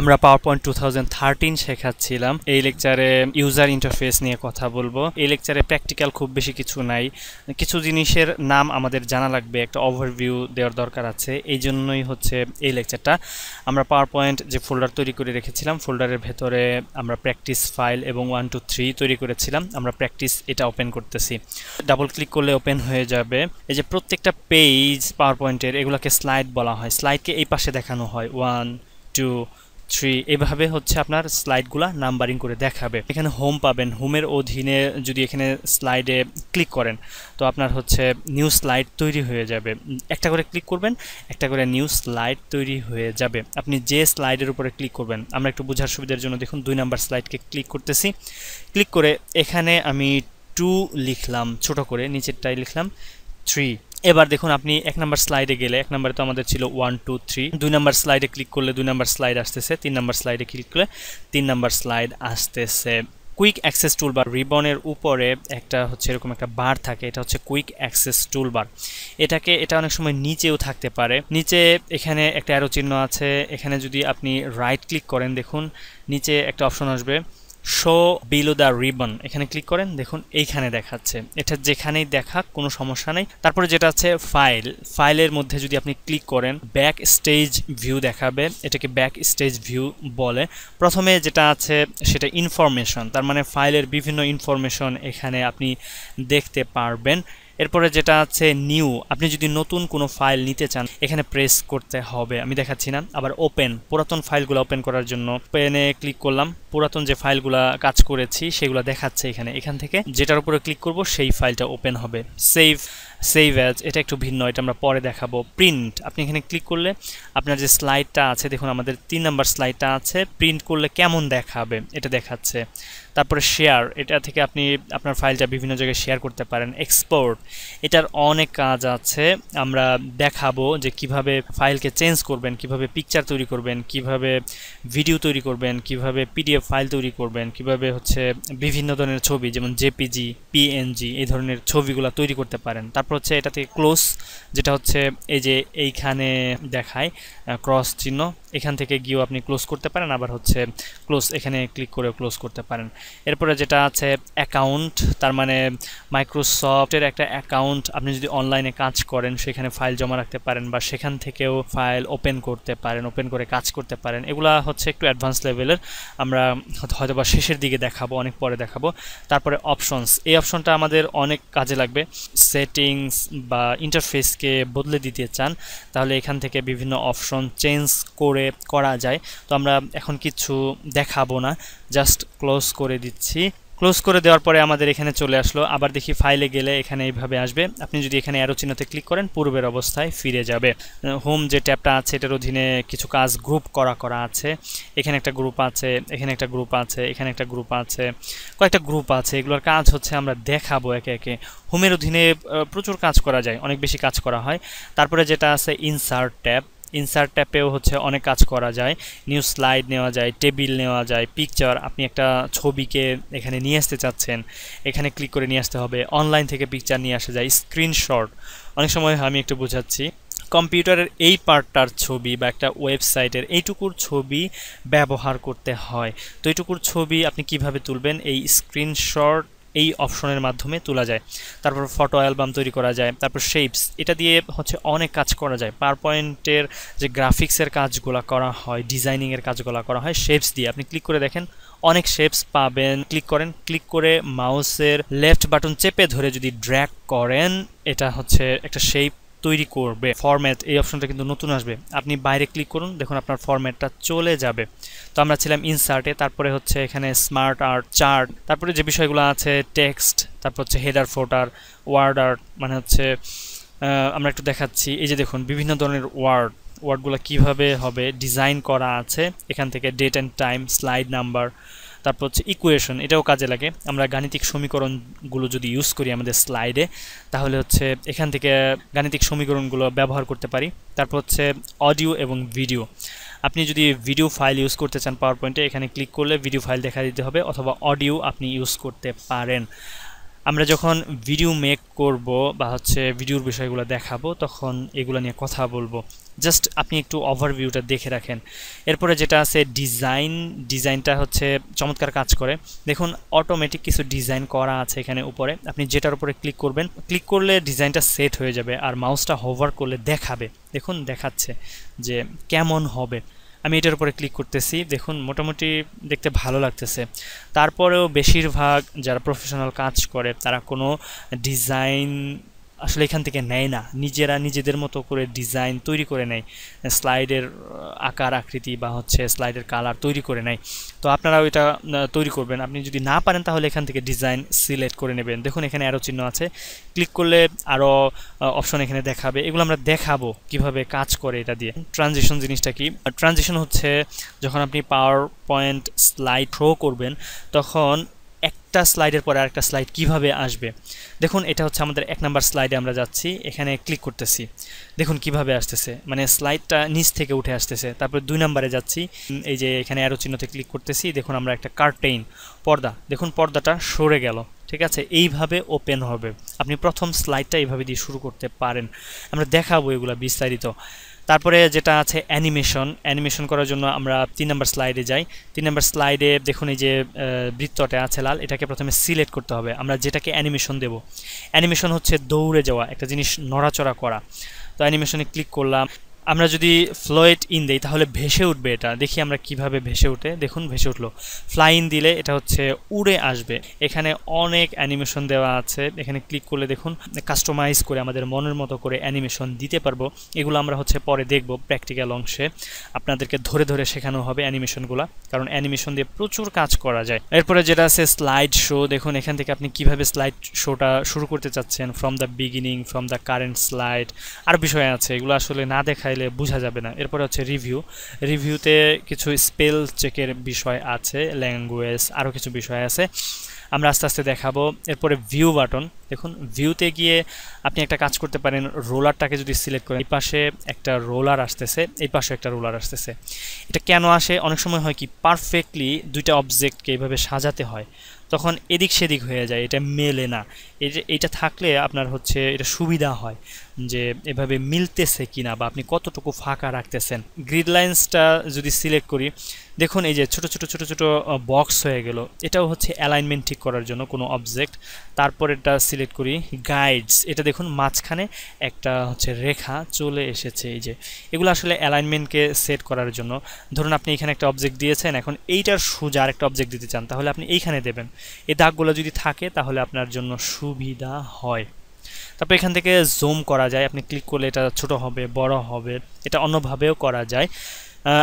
আমরা power point two thousand thirteen শেখাচ্ছিলাম এই লেকচারে ইউজার ইন্টারফেস নিয়ে কথা বলবো এই লেকচারে প্র্যাকটিক্যাল খুব বেশি কিছু নাই কিছু জিনিসের নাম আমাদের জানা লাগবে একটা ওভারভিউ দেওয়ার দরকার আছে এই জন্যই হচ্ছে এই লেকচারটা আমরা পাওয়ার পয়েন্ট যে ফোল্ডার তৈরি করে রেখেছিলাম ফোল্ডারের ভেতরে আমরা প্র্যাকটিস ফাইল এবং ওয়ান টু থ্রি তৈরি করেছিলাম আমরা প্র্যাকটিস এটা ওপেন করতেছি ডাবল ক্লিক করলে ওপেন হয়ে যাবে এই যে প্রত্যেকটা পেজ পাওয়ার পয়েন্টের এগুলোকে স্লাইড বলা হয় স্লাইডকে এই পাশে দেখানো হয় ওয়ান টু থ্রি এভাবে হচ্ছে আপনার স্লাইডগুলা নাম্বারিং করে দেখাবে এখানে হোম পাবেন হোমের অধীনে যদি এখানে স্লাইডে ক্লিক করেন তো আপনার হচ্ছে নিউ স্লাইড তৈরি হয়ে যাবে একটা করে ক্লিক করবেন একটা করে নিউ স্লাইড তৈরি হয়ে যাবে আপনি যে স্লাইডের উপরে ক্লিক করবেন আমরা একটু বোঝার সুবিধার জন্য দেখুন দুই নাম্বার স্লাইডকে ক্লিক করতেছি ক্লিক করে এখানে আমি টু লিখলাম ছোট করে নিচেরটাই লিখলাম থ্রি এবার দেখুন আপনি এক নাম্বার স্লাইডে গেলে এক নাম্বারে তো আমাদের ছিল ওয়ান টু থ্রি দুই নাম্বার স্লাইডে ক্লিক করলে দুই নাম্বার স্লাইড আসতেছে তিন নাম্বার স্লাইডে ক্লিক করলে তিন নাম্বার স্লাইড আসতেছে কুইক অ্যাক্সেস টুল বার রিবনের উপরে একটা হচ্ছে এরকম একটা বার থাকে এটা হচ্ছে কুইক অ্যাক্সেস টুল বার এটাকে এটা অনেক সময় নিচেও থাকতে পারে নিচে এখানে একটা অ্যারো চিহ্ন আছে এখানে যদি আপনি রাইট ক্লিক করেন দেখুন নিচে একটা অপশন আসবে শো বিলো দ্য রিবন এখানে ক্লিক করেন দেখুন এইখানে দেখাচ্ছে এটা যেখানেই দেখা কোনো সমস্যা নেই তারপরে যেটা আছে ফাইল ফাইলের মধ্যে যদি আপনি ক্লিক করেন ব্যাক স্টেজ ভিউ দেখাবে এটাকে ব্যাক স্টেজ ভিউ বলে প্রথমে যেটা আছে সেটা ইনফরমেশন তার মানে ফাইলের বিভিন্ন ইনফরমেশন এখানে আপনি দেখতে পারবেন এরপরে যেটা আছে নিউ আপনি যদি নতুন কোনো ফাইল নিতে চান এখানে প্রেস করতে হবে আমি দেখাচ্ছি না আবার ওপেন পুরাতন ফাইলগুলো ওপেন করার জন্য পেনে ক্লিক করলাম পুরাতন যে ফাইলগুলো কাজ করেছি সেগুলো দেখাচ্ছে এখানে এখান থেকে যেটার উপরে ক্লিক করব সেই ফাইলটা ওপেন হবে সেভ সেভ অ্যাজ এটা একটু ভিন্ন এটা আমরা পরে দেখাবো প্রিন্ট আপনি এখানে ক্লিক করলে আপনার যে স্লাইডটা আছে দেখুন আমাদের তিন নাম্বার স্লাইডটা আছে প্রিন্ট করলে কেমন দেখাবে এটা দেখাচ্ছে তারপরে শেয়ার এটা থেকে আপনি আপনার ফাইলটা বিভিন্ন জায়গায় শেয়ার করতে পারেন এক্সপোর্ট এটার অনেক কাজ আছে আমরা দেখাবো যে কিভাবে ফাইলকে চেঞ্জ করবেন কিভাবে পিকচার তৈরি করবেন কিভাবে ভিডিও তৈরি করবেন কিভাবে পিডিএফ ফাইল তৈরি করবেন কিভাবে হচ্ছে বিভিন্ন ধরনের ছবি যেমন জেপিজি পিএনজি এই ধরনের ছবিগুলো তৈরি করতে পারেন তারপর হচ্ছে এটা থেকে ক্লোজ যেটা হচ্ছে এই যে এইখানে দেখায় ক্রস চিহ্ন এখান থেকে গিয়েও আপনি ক্লোজ করতে পারেন আবার হচ্ছে ক্লোজ এখানে ক্লিক করেও ক্লোজ করতে পারেন এরপরে যেটা আছে অ্যাকাউন্ট তার মানে মাইক্রোসফটের একটা অ্যাকাউন্ট আপনি যদি অনলাইনে কাজ করেন সেখানে ফাইল জমা রাখতে পারেন বা সেখান থেকেও ফাইল ওপেন করতে পারেন ওপেন করে কাজ করতে পারেন এগুলা হচ্ছে একটু অ্যাডভান্স লেভেলের আমরা হয়তো বা শেষের দিকে দেখাবো অনেক পরে দেখাবো তারপরে অপশনস এই অপশনটা আমাদের অনেক কাজে লাগবে সেটিংস বা ইন্টারফেসকে বদলে দিতে চান তাহলে এখান থেকে বিভিন্ন অপশন অপশন চেঞ্জ করে করা যায় তো আমরা এখন কিছু দেখাবো না জাস্ট ক্লোজ করে দিচ্ছি ক্লোজ করে দেওয়ার পরে আমাদের এখানে চলে আসলো আবার দেখি ফাইলে গেলে এখানে এইভাবে আসবে আপনি যদি এখানে অ্যারো চিহ্নতে ক্লিক করেন পূর্বের অবস্থায় ফিরে যাবে হোম যে ট্যাবটা আছে এটার অধীনে কিছু কাজ গ্রুপ করা করা আছে এখানে একটা গ্রুপ আছে এখানে একটা গ্রুপ আছে এখানে একটা গ্রুপ আছে কয়েকটা গ্রুপ আছে এগুলোর কাজ হচ্ছে আমরা দেখাবো একে একে হোমের অধীনে প্রচুর কাজ করা যায় অনেক বেশি কাজ করা হয় তারপরে যেটা আছে ইনসার্ট ট্যাব ইনসার্ট ট্যাপেও হচ্ছে অনেক কাজ করা যায় নিউ স্লাইড নেওয়া যায় টেবিল নেওয়া যায় পিকচার আপনি একটা ছবিকে এখানে নিয়ে আসতে চাচ্ছেন এখানে ক্লিক করে নিয়ে আসতে হবে অনলাইন থেকে পিকচার নিয়ে আসা যায় স্ক্রিনশট অনেক সময় আমি একটু বোঝাচ্ছি কম্পিউটারের এই পার্টটার ছবি বা একটা ওয়েবসাইটের এইটুকুর ছবি ব্যবহার করতে হয় তো এইটুকুর ছবি আপনি কিভাবে তুলবেন এই স্ক্রিনশট এই অপশনের মাধ্যমে তোলা যায় তারপর ফটো অ্যালবাম তৈরি করা যায় তারপর শেপস এটা দিয়ে হচ্ছে অনেক কাজ করা যায় পার পয়েন্টের যে গ্রাফিক্সের কাজগুলো করা হয় ডিজাইনিংয়ের কাজগুলো করা হয় শেপস দিয়ে আপনি ক্লিক করে দেখেন অনেক শেপস পাবেন ক্লিক করেন ক্লিক করে মাউসের লেফট বাটন চেপে ধরে যদি ড্র্যাক করেন এটা হচ্ছে একটা শেপ তৈরি করবে ফরম্যাট এই অপশনটা কিন্তু নতুন আসবে আপনি বাইরে ক্লিক করুন দেখুন আপনার ফরম্যাটটা চলে যাবে তো আমরা ছিলাম ইনসার্টে তারপরে হচ্ছে এখানে স্মার্ট আর্ট চার্ট তারপরে যে বিষয়গুলো আছে টেক্সট তারপর হচ্ছে হেডার ফোটার ওয়ার্ড আর্ট মানে হচ্ছে আমরা একটু দেখাচ্ছি এই যে দেখুন বিভিন্ন ধরনের ওয়ার্ড ওয়ার্ডগুলো কিভাবে হবে ডিজাইন করা আছে এখান থেকে date and time slide number তারপর হচ্ছে ইকুয়েশন এটাও কাজে লাগে আমরা গাণিতিক সমীকরণগুলো যদি ইউজ করি আমাদের স্লাইডে তাহলে হচ্ছে এখান থেকে গাণিতিক সমীকরণগুলো ব্যবহার করতে পারি তারপর হচ্ছে অডিও এবং ভিডিও আপনি যদি ভিডিও ফাইল ইউজ করতে চান পাওয়ার পয়েন্টে এখানে ক্লিক করলে ভিডিও ফাইল দেখা দিতে হবে অথবা অডিও আপনি ইউজ করতে পারেন আমরা যখন ভিডিও মেক করব বা হচ্ছে ভিডিওর বিষয়গুলো দেখাবো তখন এগুলো নিয়ে কথা বলবো জাস্ট আপনি একটু ওভারভিউটা দেখে রাখেন এরপরে যেটা আছে ডিজাইন ডিজাইনটা হচ্ছে চমৎকার কাজ করে দেখুন অটোমেটিক কিছু ডিজাইন করা আছে এখানে উপরে আপনি যেটার উপরে ক্লিক করবেন ক্লিক করলে ডিজাইনটা সেট হয়ে যাবে আর মাউসটা হোভার করলে দেখাবে দেখুন দেখাচ্ছে যে কেমন হবে আমি এটার উপরে ক্লিক করতেছি দেখুন মোটামুটি দেখতে ভালো লাগতেছে তারপরেও বেশিরভাগ যারা প্রফেশনাল কাজ করে তারা কোনো ডিজাইন আসলে এখান থেকে নেয় না নিজেরা নিজেদের মতো করে ডিজাইন তৈরি করে নেয় স্লাইডের আকার আকৃতি বা হচ্ছে স্লাইডের কালার তৈরি করে নেয় তো আপনারাও এটা তৈরি করবেন আপনি যদি না পারেন তাহলে এখান থেকে ডিজাইন সিলেক্ট করে নেবেন দেখুন এখানে আরও চিহ্ন আছে ক্লিক করলে আরও অপশন এখানে দেখাবে এগুলো আমরা দেখাবো কিভাবে কাজ করে এটা দিয়ে ট্রানজেকশন জিনিসটা কি ট্রানজেকশন হচ্ছে যখন আপনি পাওয়ার পয়েন্ট স্লাইড থ্রো করবেন তখন একটা স্লাইডের পরে আরেকটা স্লাইড কিভাবে আসবে দেখুন এটা হচ্ছে আমাদের এক নাম্বার স্লাইডে আমরা যাচ্ছি এখানে ক্লিক করতেছি দেখুন কিভাবে আসতেছে মানে স্লাইডটা নিচ থেকে উঠে আসতেছে তারপরে দুই নাম্বারে যাচ্ছি এই যে এখানে অ্যারো চিহ্নতে ক্লিক করতেছি দেখুন আমরা একটা কার্টেইন পর্দা দেখুন পর্দাটা সরে গেল ঠিক আছে এইভাবে ওপেন হবে আপনি প্রথম স্লাইডটা এইভাবে দিয়ে শুরু করতে পারেন আমরা দেখাবো এগুলো বিস্তারিত তারপরে যেটা আছে অ্যানিমেশন অ্যানিমেশন করার জন্য আমরা তিন নম্বর স্লাইডে যাই তিন নম্বর স্লাইডে দেখুন এই যে বৃত্তটা আছে লাল এটাকে প্রথমে সিলেক্ট করতে হবে আমরা যেটাকে অ্যানিমেশন দেব অ্যানিমেশন হচ্ছে দৌড়ে যাওয়া একটা জিনিস নড়াচড়া করা তো অ্যানিমেশনে ক্লিক করলাম আমরা যদি ফ্লোয়েট ইন দিই তাহলে ভেসে উঠবে এটা দেখি আমরা কিভাবে ভেসে উঠে দেখুন ভেসে উঠলো ফ্লাইন দিলে এটা হচ্ছে উড়ে আসবে এখানে অনেক অ্যানিমেশন দেওয়া আছে এখানে ক্লিক করলে দেখুন কাস্টমাইজ করে আমাদের মনের মতো করে অ্যানিমেশন দিতে পারবো এগুলো আমরা হচ্ছে পরে দেখব প্র্যাকটিক্যাল অংশে আপনাদেরকে ধরে ধরে শেখানো হবে অ্যানিমেশনগুলো কারণ অ্যানিমেশন দিয়ে প্রচুর কাজ করা যায় এরপরে যেটা আছে স্লাইড শো দেখুন এখান থেকে আপনি কিভাবে স্লাইড শোটা শুরু করতে চাচ্ছেন from the beginning from the current slide আর বিষয় আছে এগুলো আসলে না দেখায় চাইলে বোঝা যাবে না এরপরে হচ্ছে রিভিউ রিভিউতে কিছু স্পেল চেকের বিষয় আছে ল্যাঙ্গুয়েজ আরও কিছু বিষয় আছে আমরা আস্তে আস্তে দেখাবো এরপরে ভিউ বাটন দেখুন ভিউতে গিয়ে আপনি একটা কাজ করতে পারেন রোলারটাকে যদি সিলেক্ট করেন এই পাশে একটা রোলার আসতেছে এই পাশে একটা রোলার আসতেছে এটা কেন আসে অনেক সময় হয় কি পারফেক্টলি দুইটা অবজেক্টকে এইভাবে সাজাতে হয় তখন এদিক সেদিক হয়ে যায় এটা মেলে না এটা থাকলে আপনার হচ্ছে এটা সুবিধা হয় যে এভাবে মিলতেছে কি না বা আপনি কতটুকু ফাঁকা রাখতেছেন গ্রিড লাইন্সটা যদি সিলেক্ট করি দেখুন এই যে ছোট ছোট ছোট ছোট বক্স হয়ে গেল এটাও হচ্ছে অ্যালাইনমেন্ট ঠিক করার জন্য কোনো অবজেক্ট তারপর এটা সিলেক্ট করি গাইডস এটা দেখুন মাঝখানে একটা হচ্ছে রেখা চলে এসেছে এই যে এগুলো আসলে অ্যালাইনমেন্টকে সেট করার জন্য ধরুন আপনি এখানে একটা অবজেক্ট দিয়েছেন এখন এইটার সোজা একটা অবজেক্ট দিতে চান তাহলে আপনি এইখানে দেবেন এই দাগগুলো যদি থাকে তাহলে আপনার জন্য সুবিধা হয় তারপর এখান থেকে জুম করা যায় আপনি ক্লিক করলে এটা ছোট হবে বড় হবে এটা অন্যভাবেও করা যায়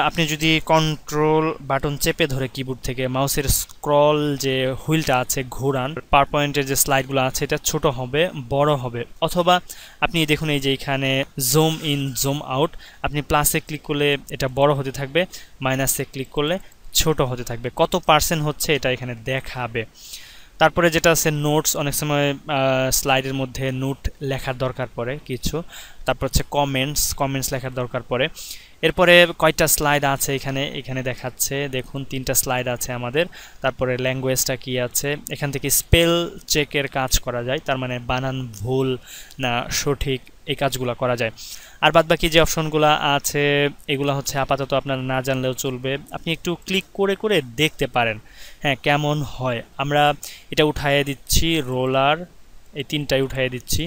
আপনি যদি কন্ট্রোল বাটন চেপে ধরে কিবোর্ড থেকে মাউসের স্ক্রল যে হুইলটা আছে ঘোরান পার পয়েন্টের যে স্লাইডগুলো আছে এটা ছোট হবে বড় হবে অথবা আপনি দেখুন এই যে এখানে জুম ইন জুম আউট আপনি প্লাসে ক্লিক করলে এটা বড় হতে থাকবে মাইনাসে ক্লিক করলে ছোট হতে থাকবে কত পার্সেন্ট হচ্ছে এটা এখানে দেখাবে তারপরে যেটা আছে নোটস অনেক সময় স্লাইডের মধ্যে নোট লেখার দরকার পড়ে কিছু তারপর হচ্ছে কমেন্টস কমেন্টস লেখার দরকার পড়ে এরপরে কয়টা স্লাইড আছে এখানে এখানে দেখাচ্ছে দেখুন তিনটা স্লাইড আছে আমাদের তারপরে ল্যাঙ্গুয়েজটা কি আছে এখান থেকে স্পেল চেকের কাজ করা যায় তার মানে বানান ভুল না সঠিক এই কাজগুলো করা যায় আর বাদ বাকি যে অপশনগুলো আছে এগুলো হচ্ছে আপাতত আপনার না জানলেও চলবে আপনি একটু ক্লিক করে করে দেখতে পারেন হ্যাঁ কেমন হয় আমরা এটা উঠাইয়ে দিচ্ছি রোলার এই তিনটাই উঠাইয়ে দিচ্ছি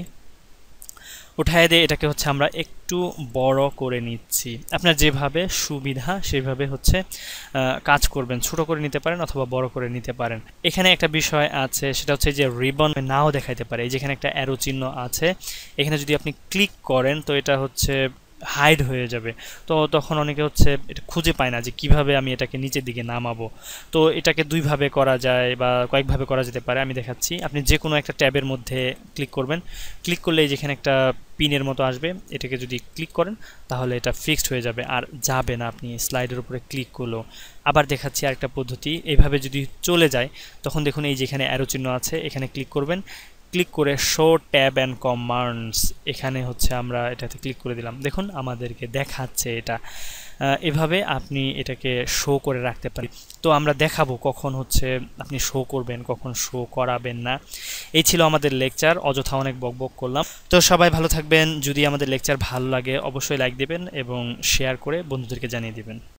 উঠায় দিয়ে এটাকে হচ্ছে আমরা একটু বড় করে নিচ্ছি আপনার যেভাবে সুবিধা সেভাবে হচ্ছে কাজ করবেন ছোট করে নিতে পারেন অথবা বড় করে নিতে পারেন এখানে একটা বিষয় আছে সেটা হচ্ছে যে রিবন নাও দেখাইতে পারে যেখানে একটা অ্যারো চিহ্ন আছে এখানে যদি আপনি ক্লিক করেন তো এটা হচ্ছে হাইড হয়ে যাবে তো তখন অনেকে হচ্ছে এটা খুঁজে পায় না যে কিভাবে আমি এটাকে নিচের দিকে নামাবো তো এটাকে দুইভাবে করা যায় বা কয়েকভাবে করা যেতে পারে আমি দেখাচ্ছি আপনি যে কোনো একটা ট্যাবের মধ্যে ক্লিক করবেন ক্লিক করলে যেখানে একটা পিনের মতো আসবে এটাকে যদি ক্লিক করেন তাহলে এটা ফিক্সড হয়ে যাবে আর যাবে না আপনি স্লাইডের উপরে ক্লিক করলো আবার দেখাচ্ছি আরেকটা পদ্ধতি এইভাবে যদি চলে যায় তখন দেখুন এই যেখানে অ্যারো চিহ্ন আছে এখানে ক্লিক করবেন ক্লিক করে শো ট্যাব অ্যান্ড কমান্ডস এখানে হচ্ছে আমরা এটাতে ক্লিক করে দিলাম দেখুন আমাদেরকে দেখাচ্ছে এটা এভাবে আপনি এটাকে শো করে রাখতে পারেন তো আমরা দেখাবো কখন হচ্ছে আপনি শো করবেন কখন শো করাবেন না এই ছিল আমাদের লেকচার অযথা অনেক বকবক করলাম তো সবাই ভালো থাকবেন যদি আমাদের লেকচার ভালো লাগে অবশ্যই লাইক দেবেন এবং শেয়ার করে বন্ধুদেরকে জানিয়ে দেবেন